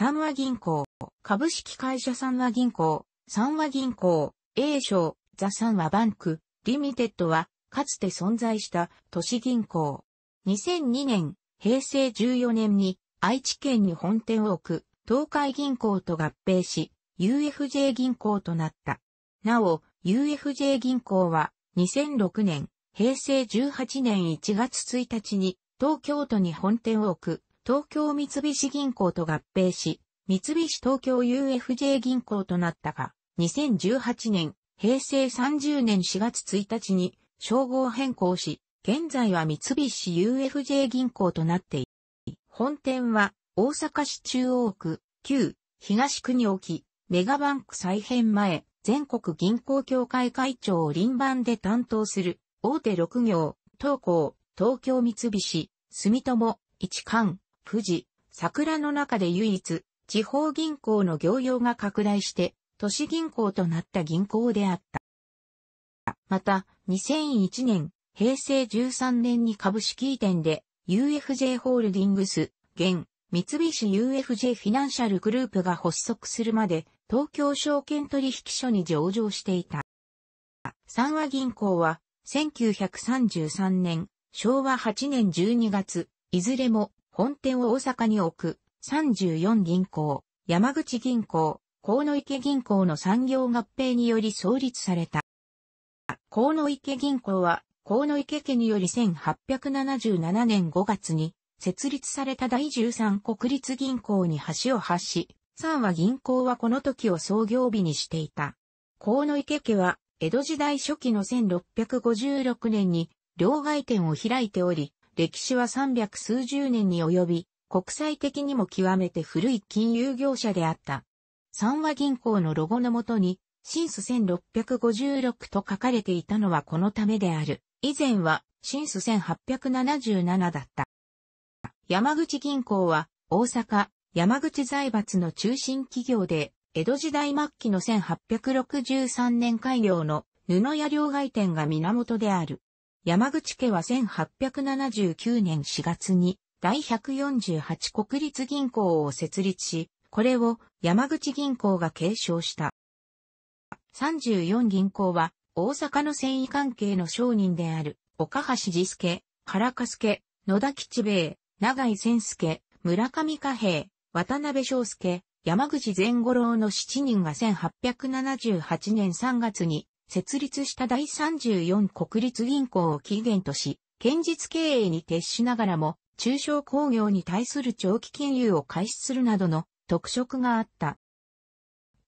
三和銀行、株式会社三和銀行、三和銀行、A 賞、ザ三和バンク、リミテッドは、かつて存在した都市銀行。2002年、平成14年に愛知県に本店を置く東海銀行と合併し、UFJ 銀行となった。なお、UFJ 銀行は2006年、平成18年1月1日に東京都に本店を置く東京三菱銀行と合併し、三菱東京 UFJ 銀行となったが、2018年、平成30年4月1日に称号変更し、現在は三菱 UFJ 銀行となっている。本店は大阪市中央区、旧東区に置き、メガバンク再編前、全国銀行協会会長を輪番で担当する、大手6行、東港、東京三菱、住友、一貫、富士、桜の中で唯一、地方銀行の業用が拡大して、都市銀行となった銀行であった。また、2001年、平成13年に株式移転で、UFJ ホールディングス、現、三菱 UFJ フィナンシャルグループが発足するまで、東京証券取引所に上場していた。三和銀行は、1933年、昭和8年12月、いずれも本店を大阪に置く34銀行、山口銀行、河野池銀行の産業合併により創立された。河野池銀行は河野池家により1877年5月に設立された第13国立銀行に橋を発し、3は銀行はこの時を創業日にしていた。河野池家は江戸時代初期の1656年に両外店を開いており、歴史は300数十年に及び、国際的にも極めて古い金融業者であった。三和銀行のロゴのもとに、シンス1656と書かれていたのはこのためである。以前は、シンス1877だった。山口銀行は、大阪、山口財閥の中心企業で、江戸時代末期の1863年開業の布屋両外店が源である。山口家は1879年4月に第148国立銀行を設立し、これを山口銀行が継承した。34銀行は大阪の繊維関係の商人である岡橋治助、原加助、野田吉兵衛、長井千助、村上加平、渡辺昌介、山口善五郎の7人が1878年3月に設立した第34国立銀行を起源とし、堅実経営に徹しながらも、中小工業に対する長期金融を開始するなどの特色があった。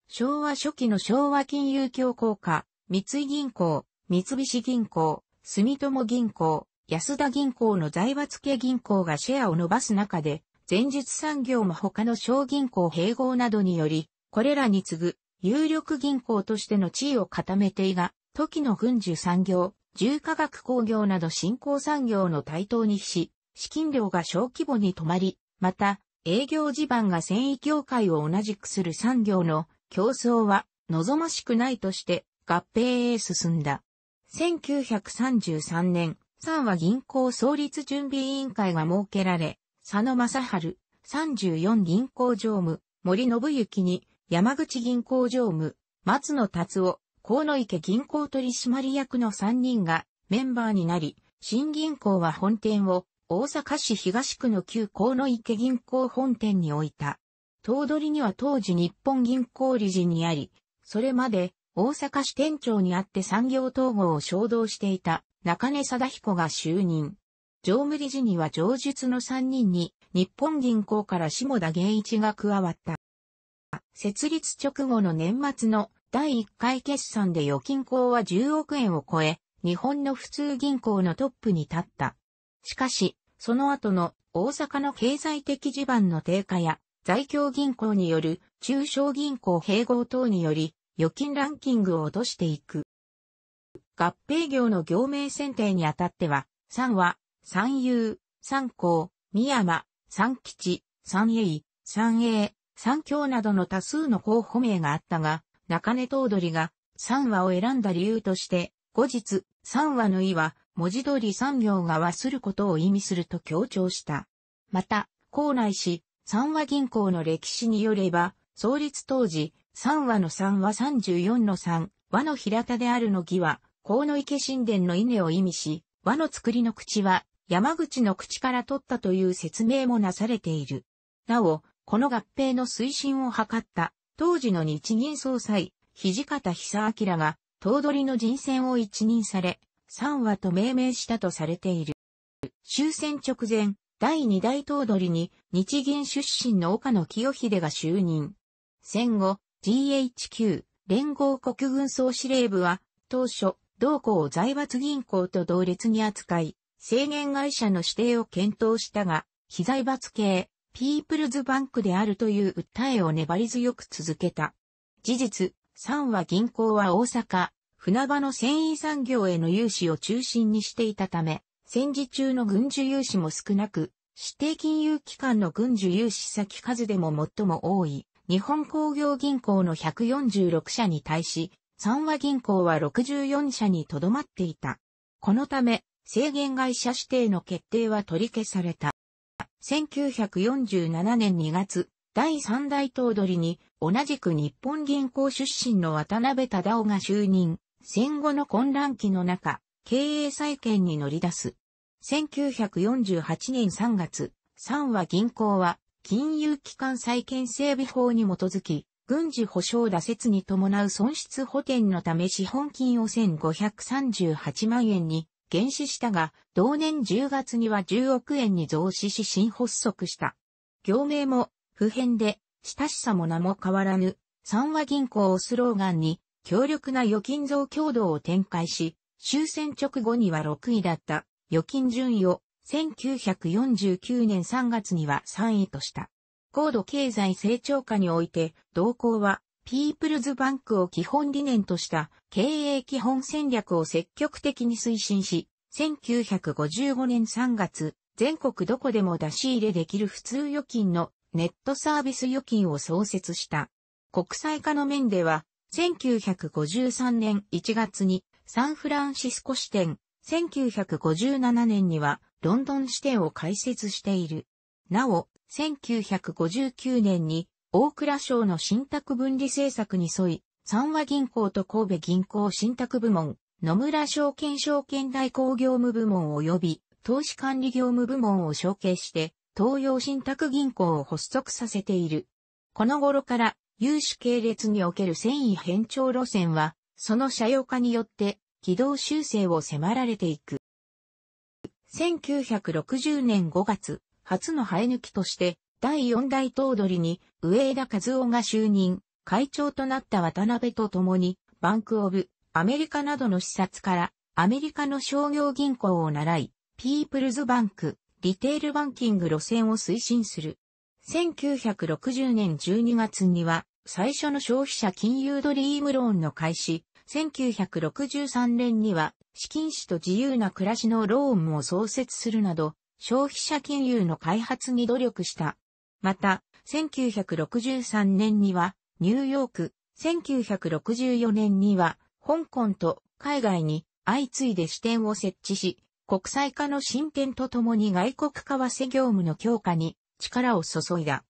昭和初期の昭和金融協行下、三井銀行、三菱銀行、住友銀行、安田銀行の財閥系銀行がシェアを伸ばす中で、前述産業も他の小銀行併合などにより、これらに次ぐ有力銀行としての地位を固めていが、時の軍需産業、重化学工業など新興産業の台頭に比し、資金量が小規模に止まり、また、営業地盤が繊維業界を同じくする産業の競争は望ましくないとして合併へ進んだ。1933年、三和銀行創立準備委員会が設けられ、佐野正春、34銀行常務、森信之に山口銀行常務、松野達夫、河野池銀行取締役の3人がメンバーになり、新銀行は本店を大阪市東区の旧河野池銀行本店に置いた。頭取には当時日本銀行理事にあり、それまで大阪市店長にあって産業統合を衝動していた中根貞彦が就任。常務理事には上述の3人に日本銀行から下田源一が加わった。設立直後の年末の第1回決算で預金口は10億円を超え、日本の普通銀行のトップに立った。しかし、その後の大阪の経済的地盤の低下や、在京銀行による中小銀行併合等により、預金ランキングを落としていく。合併業の業名選定にあたっては、三和、三遊、三高、三山、三吉、三栄、三栄、三教などの多数の候補名があったが、中根頭取が三話を選んだ理由として、後日、三話の意は、文字通り三行が和することを意味すると強調した。また、校内市、三和銀行の歴史によれば、創立当時、三和の三は十四の三、和の平田であるの義は、河野池神殿の稲を意味し、和の作りの口は、山口の口から取ったという説明もなされている。なお、この合併の推進を図った、当時の日銀総裁、土方久明が、頭取の人選を一任され、3話と命名したとされている。終戦直前、第2代頭取に日銀出身の岡野清秀が就任。戦後、GHQ、連合国軍総司令部は、当初、同行を財閥銀行と同列に扱い、制限会社の指定を検討したが、非財閥系、ピープルズバンクであるという訴えを粘り強く続けた。事実、三和銀行は大阪、船場の繊維産業への融資を中心にしていたため、戦時中の軍需融資も少なく、指定金融機関の軍需融資先数でも最も多い、日本工業銀行の146社に対し、三和銀行は64社にとどまっていた。このため、制限会社指定の決定は取り消された。1947年2月、第3代頭取に、同じく日本銀行出身の渡辺忠夫が就任、戦後の混乱期の中、経営再建に乗り出す。1948年3月、3和銀行は、金融機関再建整備法に基づき、軍事保障打折に伴う損失補填のため資本金を1538万円に減資したが、同年10月には10億円に増資し新発足した。業名も不変で、親しさも名も変わらぬ、三和銀行をスローガンに、強力な預金増強度を展開し、終戦直後には6位だった預金順位を1949年3月には3位とした。高度経済成長下において、動向はピープルズバンクを基本理念とした経営基本戦略を積極的に推進し、1955年3月、全国どこでも出し入れできる普通預金のネットサービス預金を創設した。国際化の面では、1953年1月にサンフランシスコ支店、1957年にはロンドン支店を開設している。なお、1959年に大蔵省の信託分離政策に沿い、三和銀行と神戸銀行信託部門、野村証券証券代行業務部門及び投資管理業務部門を承継して、東洋信託銀行を発足させている。この頃から、融資系列における繊維変調路線は、その社用化によって、軌道修正を迫られていく。1960年5月、初の生え抜きとして、第4代頭取に上枝和夫が就任、会長となった渡辺と共に、バンクオブ、アメリカなどの視察から、アメリカの商業銀行を習い、ピープルズバンク、リテールバンキング路線を推進する。1960年12月には、最初の消費者金融ドリームローンの開始、1963年には、資金使と自由な暮らしのローンも創設するなど、消費者金融の開発に努力したまた、1963年にはニューヨーク、1964年には香港と海外に相次いで支店を設置し、国際化の進展とともに外国為替業務の強化に力を注いだ。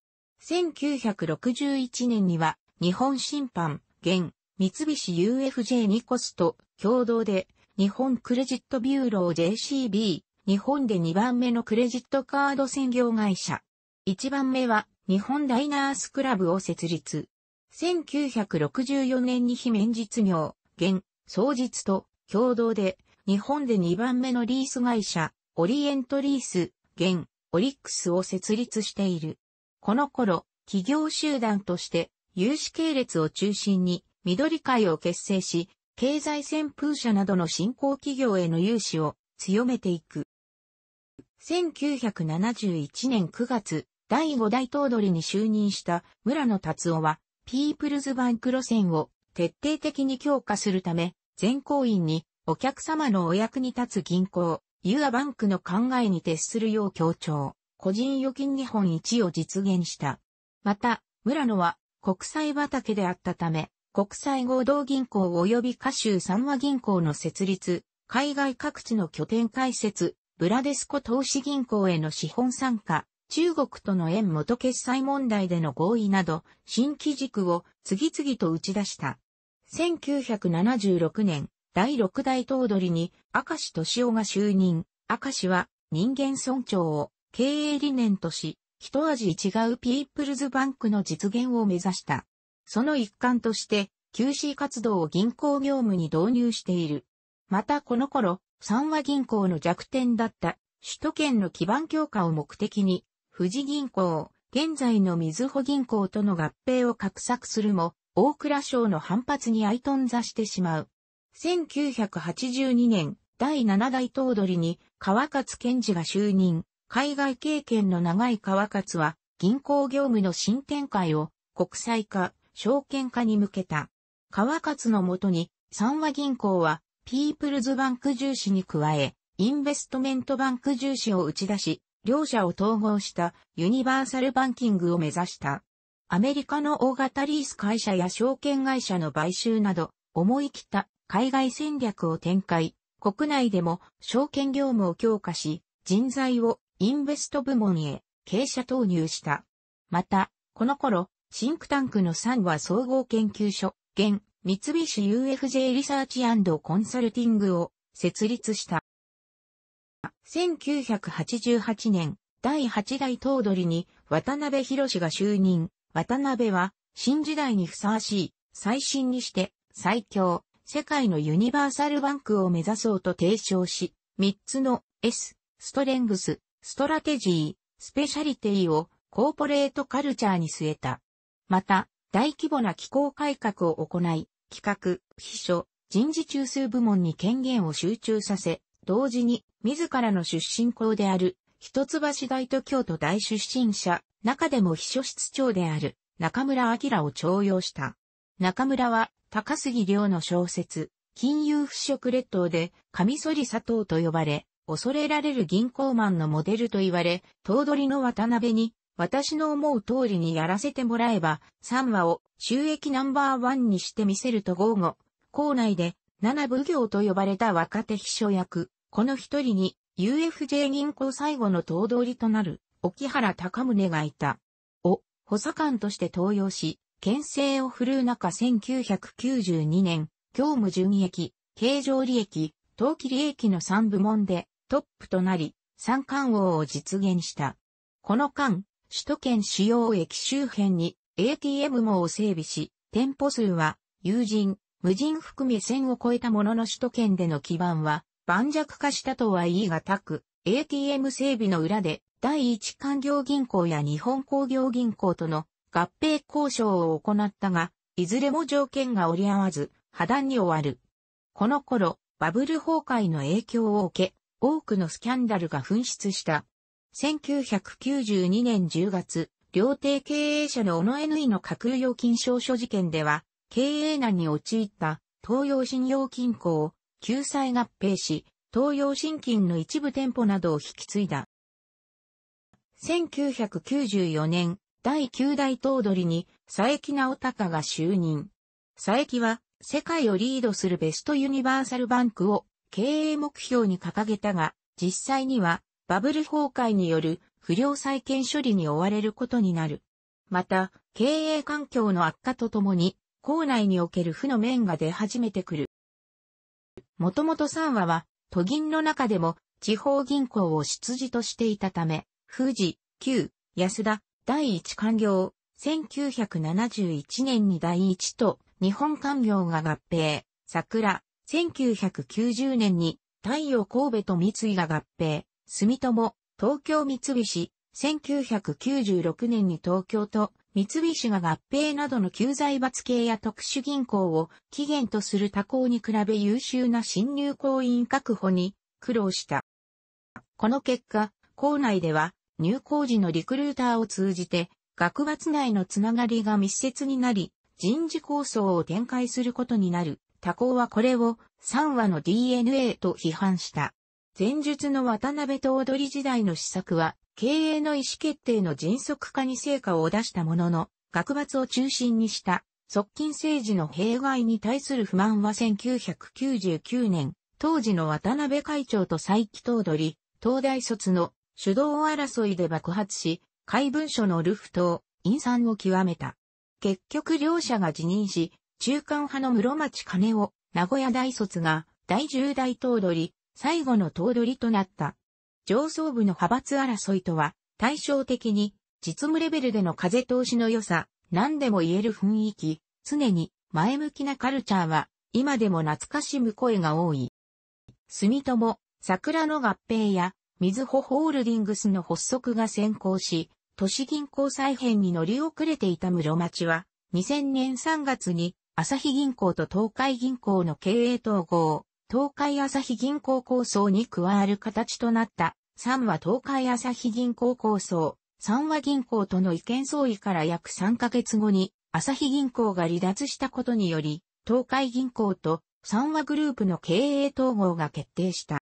1961年には日本審判、現、三菱 UFJ ニコスと共同で日本クレジットビューロー JCB、日本で2番目のクレジットカード専業会社、一番目は日本ダイナースクラブを設立。1964年に非免実業、現、総実と共同で日本で2番目のリース会社、オリエントリース、現、オリックスを設立している。この頃、企業集団として有志系列を中心に緑会を結成し、経済旋風社などの新興企業への融資を強めていく。1971年9月、第5大頭取に就任した村野達夫は、ピープルズバンク路線を徹底的に強化するため、全行員にお客様のお役に立つ銀行、ユアバンクの考えに徹するよう強調、個人預金日本一を実現した。また、村野は国債畑であったため、国際合同銀行及び下州三和銀行の設立、海外各地の拠点開設、ブラデスコ投資銀行への資本参加、中国との縁元決済問題での合意など、新規軸を次々と打ち出した。1976年、第6代頭取に明石敏夫が就任。明石は人間尊重を経営理念とし、一味違うピープルズバンクの実現を目指した。その一環として、QC 活動を銀行業務に導入している。またこの頃、三和銀行の弱点だった首都圏の基盤強化を目的に富士銀行、現在の水穂銀行との合併を画策するも、大蔵省の反発に相頓挫してしまう。1982年、第7代頭取に川勝賢治が就任。海外経験の長い川勝は、銀行業務の新展開を国際化、証券化に向けた。川勝のもとに、三和銀行は、ピープルズバンク重視に加え、インベストメントバンク重視を打ち出し、両者を統合したユニバーサルバンキングを目指した。アメリカの大型リース会社や証券会社の買収など、思い切った海外戦略を展開、国内でも証券業務を強化し、人材をインベスト部門へ傾斜投入した。また、この頃、シンクタンクの3は総合研究所、現、三菱 UFJ リサーチコンサルティングを設立した。1988年、第8代頭取に渡辺博が就任。渡辺は、新時代にふさわしい、最新にして、最強、世界のユニバーサルバンクを目指そうと提唱し、3つの S、ストレングス、ストラテジー、スペシャリティをコーポレートカルチャーに据えた。また、大規模な機構改革を行い、企画、秘書、人事中枢部門に権限を集中させ、同時に、自らの出身校である、一橋大都京都大出身者、中でも秘書室長である、中村明を徴用した。中村は、高杉亮の小説、金融腐食列島で、カミソリ佐藤と呼ばれ、恐れられる銀行マンのモデルと言われ、頭取の渡辺に、私の思う通りにやらせてもらえば、3話を収益ナンバーワンにしてみせると豪語。校内で七奉行と呼ばれた若手秘書役、この一人に UFJ 銀行最後の頭取となる、沖原高宗がいた。を、補佐官として登用し、県政を振るう中1992年、業務純位益、経常利益、当期利益の3部門でトップとなり、三冠王を実現した。この間、首都圏主要駅周辺に ATM 網を整備し、店舗数は友人、無人含め線を超えたものの首都圏での基盤は、盤石化したとは言い難く、ATM 整備の裏で、第一官業銀行や日本工業銀行との合併交渉を行ったが、いずれも条件が折り合わず、破談に終わる。この頃、バブル崩壊の影響を受け、多くのスキャンダルが噴出した。1992年10月、料亭経営者の小野 N の架空預金証書事件では、経営難に陥った東洋信用金庫を救済合併し、東洋信金の一部店舗などを引き継いだ。1994年、第9代頭取に佐伯直隆が就任。佐伯は世界をリードするベストユニバーサルバンクを経営目標に掲げたが、実際にはバブル崩壊による不良債権処理に追われることになる。また、経営環境の悪化とともに校内における負の面が出始めてくる。もともと三和は、都銀の中でも、地方銀行を出自としていたため、富士、旧、安田、第一官業、1971年に第一と、日本官業が合併、桜、1990年に、太陽神戸と三井が合併、住友、東京三菱、1996年に東京と三菱が合併などの旧財閥系や特殊銀行を起源とする他行に比べ優秀な新入行員確保に苦労した。この結果、校内では入校時のリクルーターを通じて学閥内のつながりが密接になり、人事構想を展開することになる。他校はこれを3話の DNA と批判した。前述の渡辺と踊り時代の施策は経営の意思決定の迅速化に成果を出したものの、学抜を中心にした側近政治の弊害に対する不満は1999年、当時の渡辺会長と佐伯頭取、東大卒の主導争いで爆発し、怪文書のルフと陰算を極めた。結局両者が辞任し、中間派の室町金を名古屋大卒が第10代頭取、最後の頭取となった。上層部の派閥争いとは、対照的に、実務レベルでの風通しの良さ、何でも言える雰囲気、常に前向きなカルチャーは、今でも懐かしむ声が多い。住友、桜の合併や、水穂ホールディングスの発足が先行し、都市銀行再編に乗り遅れていた室町は、2000年3月に、朝日銀行と東海銀行の経営統合、東海朝日銀行構想に加わる形となった3は東海朝日銀行構想、3は銀行との意見相違から約3ヶ月後に朝日銀行が離脱したことにより、東海銀行と三和グループの経営統合が決定した。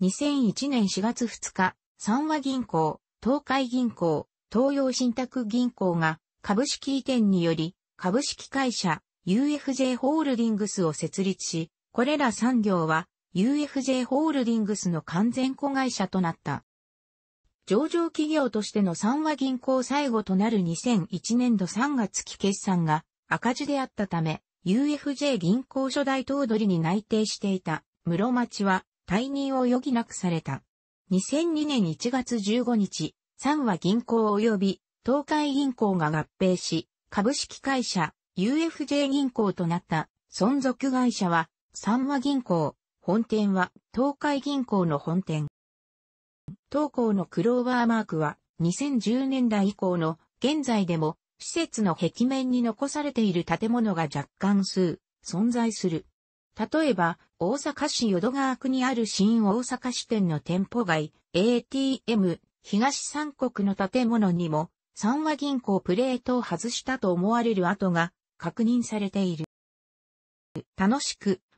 2001年4月2日、三和銀行、東海銀行、東洋信託銀行が株式移転により株式会社 UFJ ホールディングスを設立し、これら産業は UFJ ホールディングスの完全子会社となった。上場企業としての三和銀行最後となる2001年度3月期決算が赤字であったため、UFJ 銀行初代頭取に内定していた室町は退任を余儀なくされた。2002年1月15日、三和銀行及び東海銀行が合併し、株式会社 UFJ 銀行となった存続会社は三和銀行、本店は東海銀行の本店。東港のクローバーマークは2010年代以降の現在でも施設の壁面に残されている建物が若干数存在する。例えば、大阪市淀川区にある新大阪支店の店舗外、ATM、東三国の建物にも、三和銀行プレートを外したと思われる跡が確認されている。楽しく、